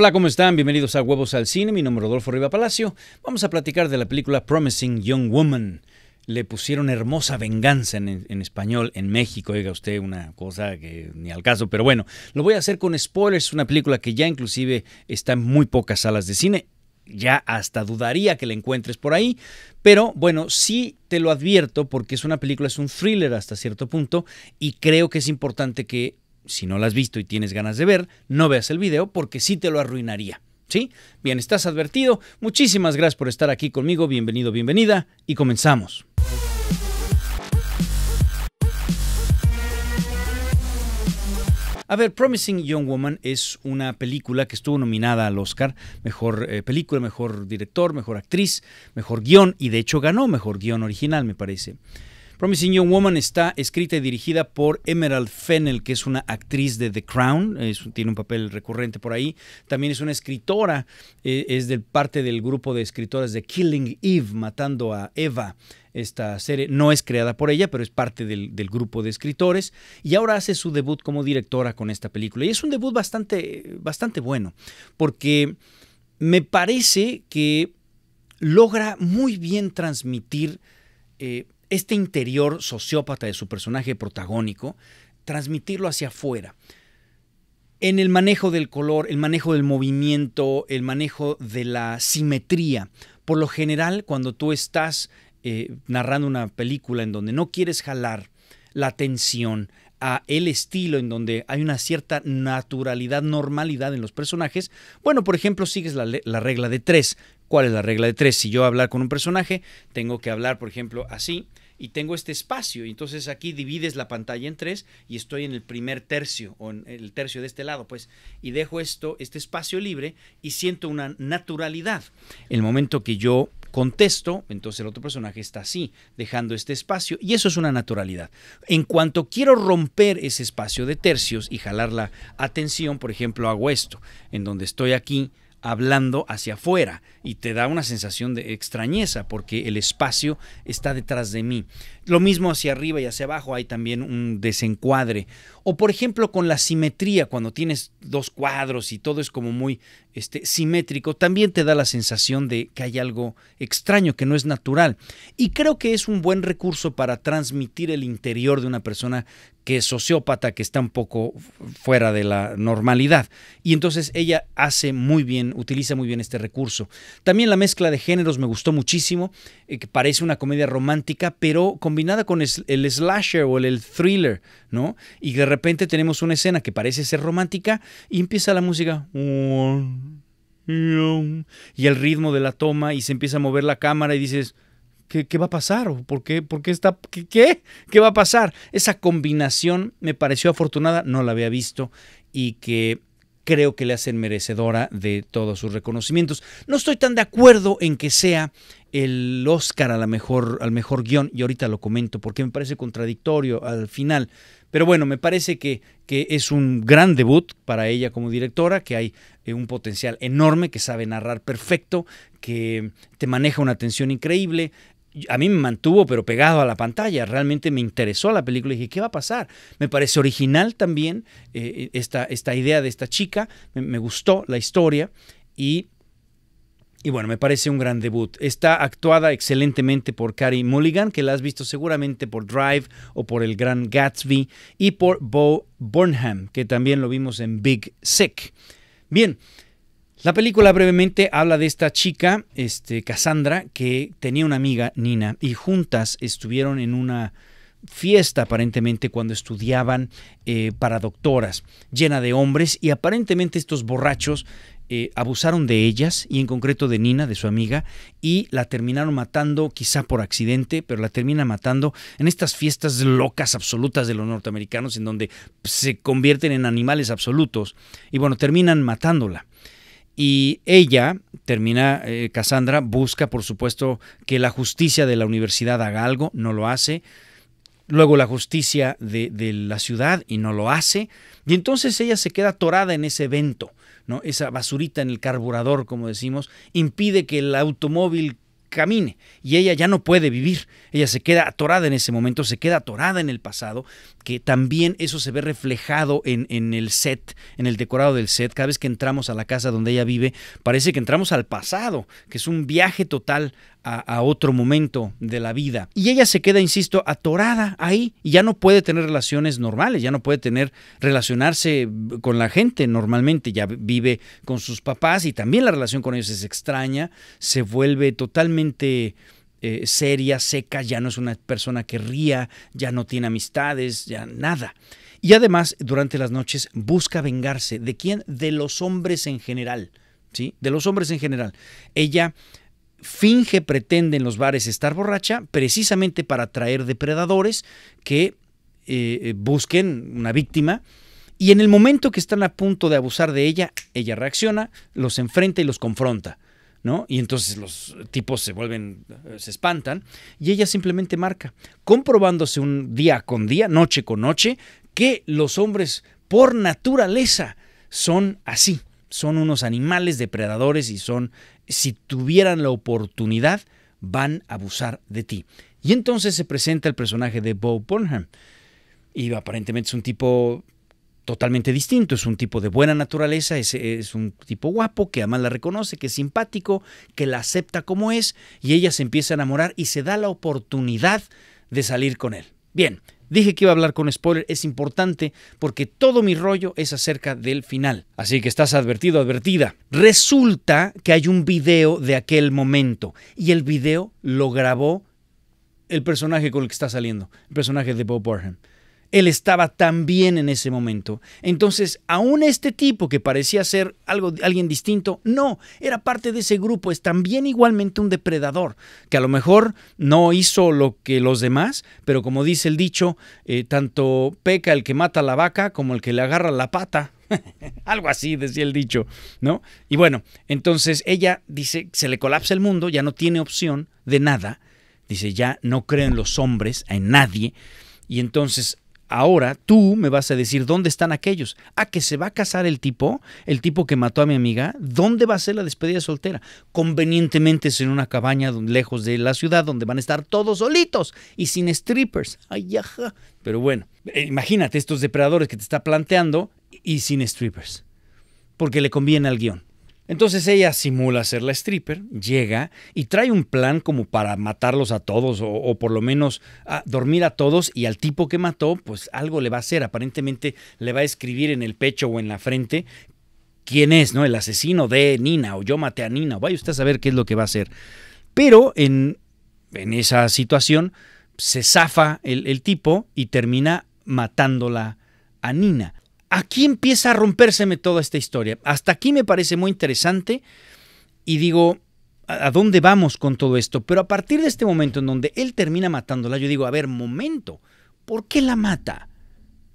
Hola, ¿cómo están? Bienvenidos a Huevos al Cine. Mi nombre es Rodolfo Riva Palacio. Vamos a platicar de la película Promising Young Woman. Le pusieron hermosa venganza en, español en México. Oiga usted, una cosa que ni al caso, pero bueno, lo voy a hacer con spoilers. Una película que ya inclusive está en muy pocas salas de cine. Ya hasta dudaría que la encuentres por ahí. Pero bueno, sí te lo advierto porque es una película, es un thriller hasta cierto punto. Y creo que es importante que si no la has visto y tienes ganas de ver, no veas el video porque sí te lo arruinaría. ¿Sí? Bien, estás advertido. Muchísimas gracias por estar aquí conmigo. Bienvenido, bienvenida. Y comenzamos. A ver, Promising Young Woman es una película que estuvo nominada al Oscar, mejor eh, película, mejor director, mejor actriz, mejor guión, y de hecho ganó mejor guión original, me parece. Promising Young Woman está escrita y dirigida por Emerald Fennel, que es una actriz de The Crown, tiene un papel recurrente por ahí. También es una escritora, eh, es del, parte del grupo de escritoras de Killing Eve, Matando a Eva. Esta serie no es creada por ella, pero es parte del, grupo de escritores. Y ahora hace su debut como directora con esta película. Y es un debut bastante, bastante bueno, porque me parece que logra muy bien transmitir eh, este interior sociópata de su personaje protagónico, transmitirlo hacia afuera. En el manejo del color, el manejo del movimiento, el manejo de la simetría. Por lo general, cuando tú estás eh, narrando una película en donde no quieres jalar la atención a el estilo en donde hay una cierta naturalidad, normalidad en los personajes, bueno, por ejemplo, sigues la, la regla de tres. ¿Cuál es la regla de tres? Si yo hablar con un personaje, tengo que hablar, por ejemplo, así, y tengo este espacio. Y entonces aquí divides la pantalla en tres y estoy en el primer tercio o en el tercio de este lado, pues, y dejo esto, este espacio libre y siento una naturalidad. El momento que yo contesto, entonces el otro personaje está así, dejando este espacio, y eso es una naturalidad. En cuanto quiero romper ese espacio de tercios y jalar la atención, por ejemplo, hago esto, en donde estoy aquí, hablando hacia afuera y te da una sensación de extrañeza porque el espacio está detrás de mí. Lo mismo hacia arriba y hacia abajo hay también un desencuadre. O por ejemplo con la simetría, cuando tienes dos cuadros y todo es como muy este, simétrico, también te da la sensación de que hay algo extraño, que no es natural. Y creo que es un buen recurso para transmitir el interior de una persona que es sociópata, que está un poco fuera de la normalidad. Y entonces ella hace muy bien, utiliza muy bien este recurso. También la mezcla de géneros me gustó muchísimo, eh, que parece una comedia romántica, pero con combinada con el slasher o el, thriller, ¿no? Y de repente tenemos una escena que parece ser romántica y empieza la música. Y el ritmo de la toma y se empieza a mover la cámara y dices, ¿Qué, va a pasar? ¿Por qué, por qué está? Qué, ¿Qué? ¿Qué va a pasar? Esa combinación me pareció afortunada, no la había visto y que creo que le hacen merecedora de todos sus reconocimientos. No estoy tan de acuerdo en que sea el Oscar a la mejor, al mejor guión, y ahorita lo comento porque me parece contradictorio al final. Pero bueno, me parece que, que es un gran debut para ella como directora, que hay eh, un potencial enorme, que sabe narrar perfecto, que te maneja una atención increíble, a mí me mantuvo pero pegado a la pantalla, realmente me interesó la película y dije, ¿qué va a pasar? Me parece original también eh, esta, idea de esta chica, me gustó la historia y y bueno, me parece un gran debut. Está actuada excelentemente por Carrie Mulligan, que la has visto seguramente por Drive o por El Gran Gatsby, y por Bo Burnham, que también lo vimos en Big Sick. Bien, la película brevemente habla de esta chica, este, Cassandra, que tenía una amiga, Nina, y juntas estuvieron en una fiesta aparentemente cuando estudiaban eh, para doctoras, llena de hombres y aparentemente estos borrachos eh, abusaron de ellas y en concreto de Nina, de su amiga, y la terminaron matando quizá por accidente, pero la termina matando en estas fiestas locas absolutas de los norteamericanos en donde se convierten en animales absolutos y bueno, terminan matándola. Y ella, termina eh, Cassandra, busca por supuesto que la justicia de la universidad haga algo, no lo hace, luego la justicia de, la ciudad y no lo hace, y entonces ella se queda atorada en ese evento, ¿no? esa basurita en el carburador, como decimos, impide que el automóvil camine y ella ya no puede vivir, ella se queda atorada en ese momento, se queda atorada en el pasado que también eso se ve reflejado en, el set, en el decorado del set. Cada vez que entramos a la casa donde ella vive, parece que entramos al pasado, que es un viaje total a, a otro momento de la vida. Y ella se queda, insisto, atorada ahí y ya no puede tener relaciones normales, ya no puede tener relacionarse con la gente normalmente, ya vive con sus papás y también la relación con ellos es extraña, se vuelve totalmente eh, seria, seca, ya no es una persona que ría, ya no tiene amistades, ya nada. Y además, durante las noches busca vengarse. ¿De quién? De los hombres en general. ¿Sí? De los hombres en general. Ella finge, pretende en los bares estar borracha precisamente para atraer depredadores que eh, busquen una víctima. Y en el momento que están a punto de abusar de ella, ella reacciona, los enfrenta y los confronta. ¿no? Y entonces los tipos se vuelven, eh, se espantan, y ella simplemente marca, comprobándose un día con día, noche con noche, que los hombres por naturaleza son así, son unos animales depredadores y son, si tuvieran la oportunidad, van a abusar de ti. Y entonces se presenta el personaje de Bo Burnham. Y aparentemente es un tipo totalmente distinto. Es un tipo de buena naturaleza, es, un tipo guapo que además la reconoce, que es simpático, que la acepta como es y ella se empieza a enamorar y se da la oportunidad de salir con él. Bien, dije que iba a hablar con spoiler, es importante porque todo mi rollo es acerca del final. Así que estás advertido, advertida. Resulta que hay un video de aquel momento y el video lo grabó el personaje con el que está saliendo, el personaje de Bob Barham él estaba tan bien en ese momento. Entonces, aún este tipo que parecía ser algo, alguien distinto, no, era parte de ese grupo, es también igualmente un depredador, que a lo mejor no hizo lo que los demás, pero como dice el dicho, eh, tanto peca el que mata la vaca como el que le agarra la pata. Algo así, decía el dicho, ¿no? Y bueno, entonces ella dice, se le colapsa el mundo, ya no tiene opción de nada. Dice, ya no creen los hombres, en nadie. Y entonces Ahora tú me vas a decir dónde están aquellos. ¿A qué se va a casar el tipo, el tipo que mató a mi amiga. ¿Dónde va a ser la despedida soltera? Convenientemente es en una cabaña lejos de la ciudad donde van a estar todos solitos y sin strippers. Ay, ajá. Pero bueno, eh, imagínate estos depredadores que te está planteando y sin strippers. Porque le conviene al guión. Entonces ella simula ser la stripper, llega y trae un plan como para matarlos a todos o, por lo menos a dormir a todos y al tipo que mató pues algo le va a hacer, aparentemente le va a escribir en el pecho o en la frente quién es, ¿no? El asesino de Nina o yo maté a Nina, vaya usted a saber qué es lo que va a hacer. Pero en, en esa situación se zafa el tipo y termina matándola a Nina aquí empieza a rompérseme toda esta historia. Hasta aquí me parece muy interesante y digo, ¿a dónde vamos con todo esto? Pero a partir de este momento en donde él termina matándola, yo digo, a ver, momento, ¿por qué la mata?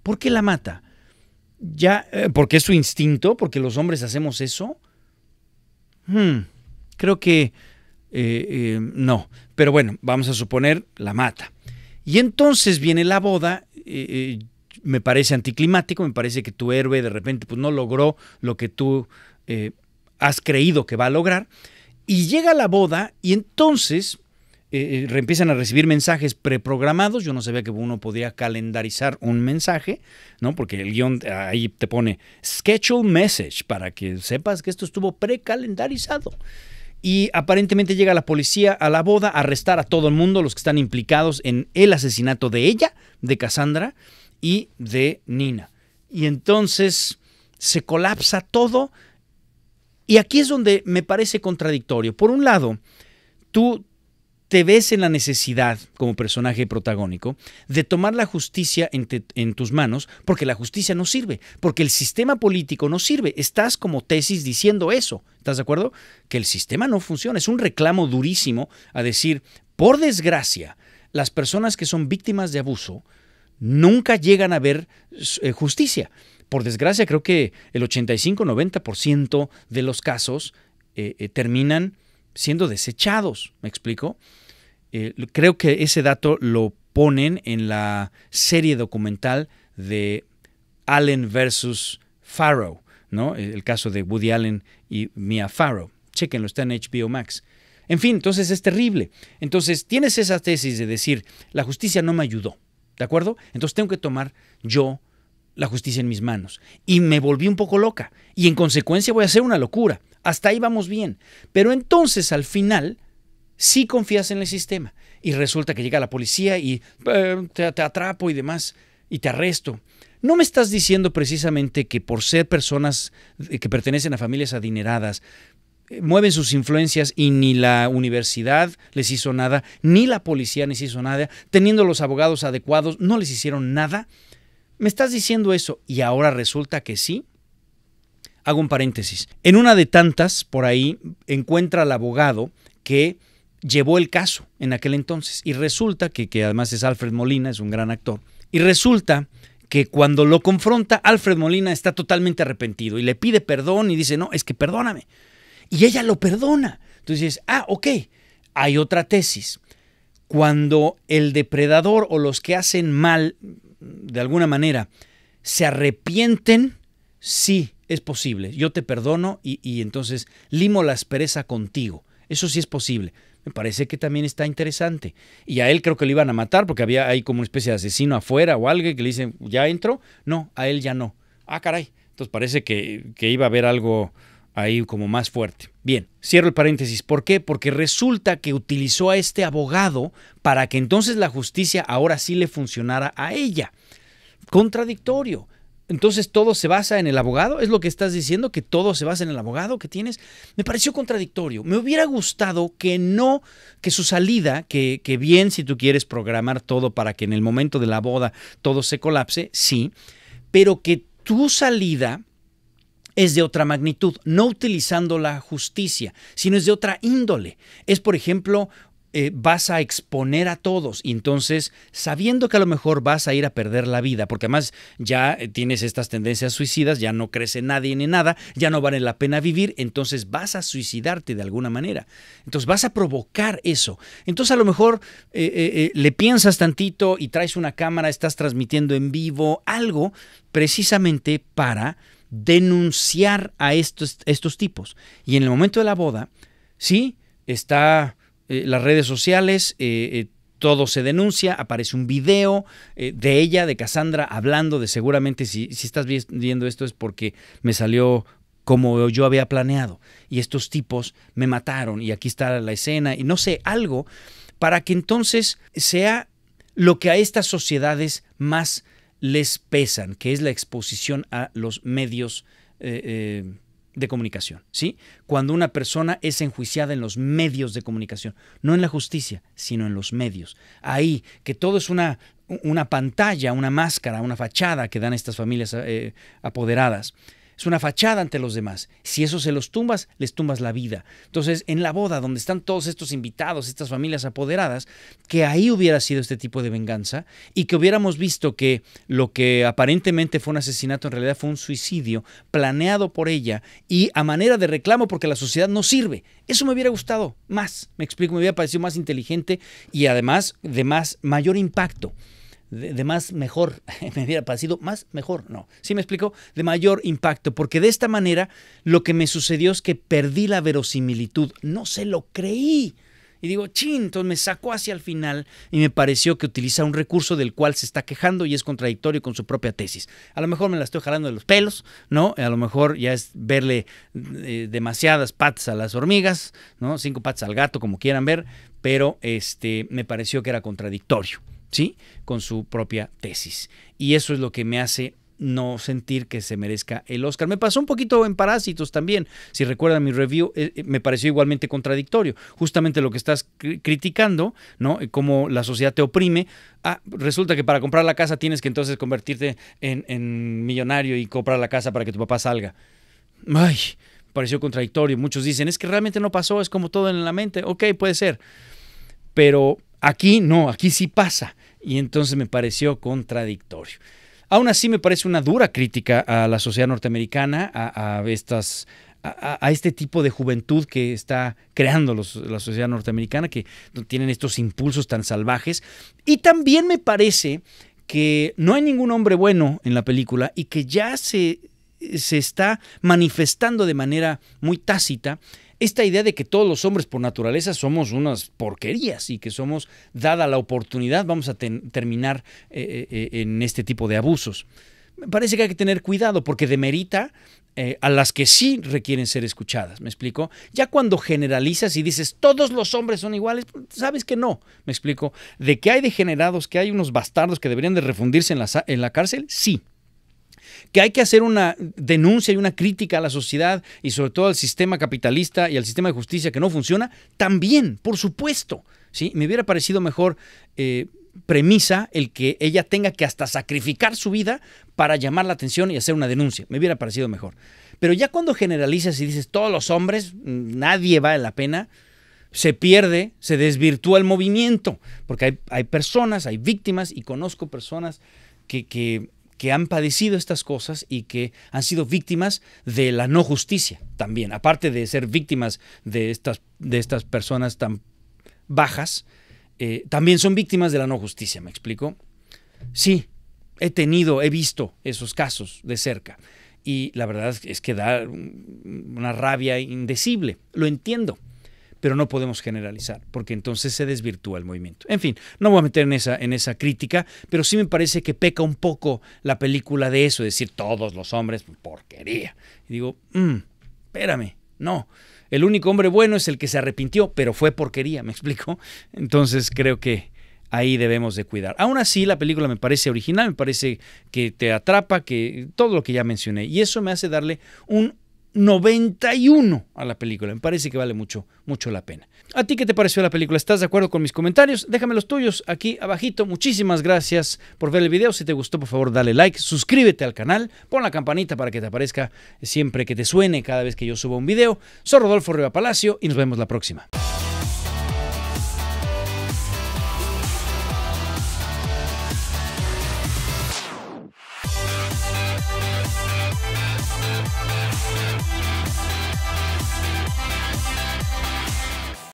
¿Por qué la mata? Ya, eh, porque es su instinto, porque los hombres hacemos eso. Hmm, creo que eh, eh, no, pero bueno, vamos a suponer la mata. Y entonces viene la boda me parece anticlimático, me parece que tu héroe de repente pues, no logró lo que tú eh, has creído que va a lograr. Y llega la boda y entonces eh, eh, empiezan a recibir mensajes preprogramados. Yo no sabía que uno podía calendarizar un mensaje, ¿no? Porque el guión ahí te pone schedule message para que sepas que esto estuvo precalendarizado. Y aparentemente llega la policía a la boda a arrestar a todo el mundo, los que están implicados en el asesinato de ella, de Cassandra y de Nina. Y entonces se colapsa todo. Y aquí es donde me parece contradictorio. Por un lado, tú te ves en la necesidad, como personaje protagónico, de tomar la justicia en, tus manos, porque la justicia no sirve, porque el sistema político no sirve. Estás como tesis diciendo eso, ¿estás de acuerdo? Que el sistema no funciona. Es un reclamo durísimo a decir, por desgracia, las personas que son víctimas de abuso nunca llegan a ver eh, justicia. Por desgracia, creo que el 85-90% de los casos eh, eh, terminan siendo desechados, ¿me explico? creo que ese dato lo ponen en la serie documental de Allen versus Farrow, ¿no? E, el caso de Woody Allen y Mia Farrow. Chequenlo, está en HBO Max. En fin, entonces es terrible. Entonces tienes esa tesis de decir, la justicia no me ayudó. ¿De acuerdo? Entonces tengo que tomar yo la justicia en mis manos. Y me volví un poco loca. Y en consecuencia voy a hacer una locura. Hasta ahí vamos bien. Pero entonces al final sí confías en el sistema. Y resulta que llega la policía y eh, te, te atrapo y demás. Y te arresto. No me estás diciendo precisamente que por ser personas eh, que pertenecen a familias adineradas, eh, mueven sus influencias y ni la universidad les hizo nada, ni la policía les hizo nada, teniendo los abogados adecuados, no les hicieron nada. ¿Me estás diciendo eso y ahora resulta que sí? Hago un paréntesis. En una de tantas, por ahí, encuentra al abogado que llevó el caso en aquel entonces. Y resulta que, que además es Alfred Molina, es un gran actor. Y resulta que cuando lo confronta, Alfred Molina está totalmente arrepentido y le pide perdón y dice, no, es que perdóname, y ella lo perdona. Entonces, ah, ok, hay otra tesis. Cuando el depredador o los que hacen mal, de alguna manera, se arrepienten, sí, es posible. Yo te perdono y, entonces limo la aspereza contigo. Eso sí es posible. Me parece que también está interesante. Y a él creo que lo iban a matar porque había ahí como una especie de asesino afuera o alguien que le dicen, ¿ya entro? No, a él ya no. Ah, caray. Entonces parece que, que iba a haber algo ahí como más fuerte. Bien, cierro el paréntesis. ¿Por qué? Porque resulta que utilizó a este abogado para que entonces la justicia ahora sí le funcionara a ella. Contradictorio. Entonces todo se basa en el abogado, es lo que estás diciendo, que todo se basa en el abogado que tienes. Me pareció contradictorio. Me hubiera gustado que no, que su salida, que, que bien si tú quieres programar todo para que en el momento de la boda todo se colapse, sí, pero que tu salida es de otra magnitud, no utilizando la justicia, sino es de otra índole. Es, por ejemplo, eh, vas a exponer a todos. Y entonces, sabiendo que a lo mejor vas a ir a perder la vida, porque además ya eh, tienes estas tendencias suicidas, ya no crece nadie ni nada, ya no vale la pena vivir, entonces vas a suicidarte de alguna manera. Entonces vas a provocar eso. Entonces a lo mejor eh, le piensas tantito y traes una cámara, estás transmitiendo en vivo algo precisamente para denunciar a estos, estos tipos. Y en el momento de la boda, sí, está eh, las redes sociales, eh, eh, todo se denuncia, aparece un video de ella, de Cassandra, hablando de seguramente si, si estás viendo esto es porque me salió como yo había planeado y estos tipos me mataron y aquí está la escena y no sé, algo para que entonces sea lo que a estas sociedades más les pesan, que es la exposición a los medios eh, eh, de comunicación, ¿sí? Cuando una persona es enjuiciada en los medios de comunicación, no en la justicia, sino en los medios. Ahí, que todo es una, una pantalla, una máscara, una fachada que dan estas familias eh, apoderadas es una fachada ante los demás. Si eso se los tumbas, les tumbas la vida. Entonces, en la boda, donde están todos estos invitados, estas familias apoderadas, que ahí hubiera sido este tipo de venganza y que hubiéramos visto que lo que aparentemente fue un asesinato en realidad fue un suicidio planeado por ella y a manera de reclamo porque la sociedad no sirve. Eso me hubiera gustado más, me explico, me hubiera parecido más inteligente y además de más mayor impacto de, más mejor, me hubiera parecido más mejor, no. ¿Sí me explico? De mayor impacto, porque de esta manera lo que me sucedió es que perdí la verosimilitud, no se lo creí. Y digo, chin, entonces me sacó hacia el final y me pareció que utiliza un recurso del cual se está quejando y es contradictorio con su propia tesis. A lo mejor me la estoy jalando de los pelos, ¿no? A lo mejor ya es verle eh, demasiadas patas a las hormigas, ¿no? Cinco patas al gato, como quieran ver, pero este, me pareció que era contradictorio. ¿Sí? Con su propia tesis. Y eso es lo que me hace no sentir que se merezca el Oscar. Me pasó un poquito en Parásitos también. Si recuerdan mi review, eh, eh, me pareció igualmente contradictorio. Justamente lo que estás criticando, ¿no? Eh, cómo la sociedad te oprime. Ah, resulta que para comprar la casa tienes que entonces convertirte en, en millonario y comprar la casa para que tu papá salga. Ay, pareció contradictorio. Muchos dicen, es que realmente no pasó, es como todo en la mente. Ok, puede ser. Pero aquí no, aquí sí pasa. Y entonces me pareció contradictorio. Aún así me parece una dura crítica a la sociedad norteamericana, a, estas a, este tipo de juventud que está creando la sociedad norteamericana, que tienen estos impulsos tan salvajes. Y también me parece que no hay ningún hombre bueno en la película y que ya se, se está manifestando de manera muy tácita esta idea de que todos los hombres por naturaleza somos unas porquerías y que somos, dada la oportunidad, vamos a terminar eh, eh, eh, en este tipo de abusos. Me parece que hay que tener cuidado porque demerita a las que sí requieren ser escuchadas, ¿me explico? Ya cuando generalizas y dices todos los hombres son iguales, sabes que no, ¿me explico? De que hay degenerados, que hay unos bastardos que deberían de refundirse en en la cárcel, sí, que hay que hacer una denuncia y una crítica a la sociedad y sobre todo al sistema capitalista y al sistema de justicia que no funciona, también, por supuesto. ¿sí? Me hubiera parecido mejor eh, premisa el que ella tenga que hasta sacrificar su vida para llamar la atención y hacer una denuncia. Me hubiera parecido mejor. Pero ya cuando generalizas y dices todos los hombres, nadie vale la pena, se pierde, se desvirtúa el movimiento, porque hay, hay personas, hay víctimas y conozco personas que, que que han padecido estas cosas y que han sido víctimas de la no justicia también, aparte de ser víctimas de estas, de estas personas tan bajas, eh, también son víctimas de la no justicia, ¿me explico? Sí, he tenido, he visto esos casos de cerca y la verdad es que da una rabia indecible, lo entiendo pero no podemos generalizar, porque entonces se desvirtúa el movimiento. En fin, no voy a meter en esa, en esa crítica, pero sí me parece que peca un poco la película de eso, de decir todos los hombres, pues, porquería. Y digo, mm, espérame, no. El único hombre bueno es el que se arrepintió, pero fue porquería, ¿me explico? Entonces creo que ahí debemos de cuidar. Aún así, la película me parece original, me parece que te atrapa, que todo lo que ya mencioné. Y eso me hace darle un 91 a la película. Me parece que vale mucho, mucho la pena. ¿A ti qué te pareció la película? ¿Estás de acuerdo con mis comentarios? Déjame los tuyos aquí abajito. Muchísimas gracias por ver el video. Si te gustó, por favor, dale like, suscríbete al canal, pon la campanita para que te aparezca siempre que te suene cada vez que yo suba un video. Soy Rodolfo Riva Palacio y nos vemos la próxima.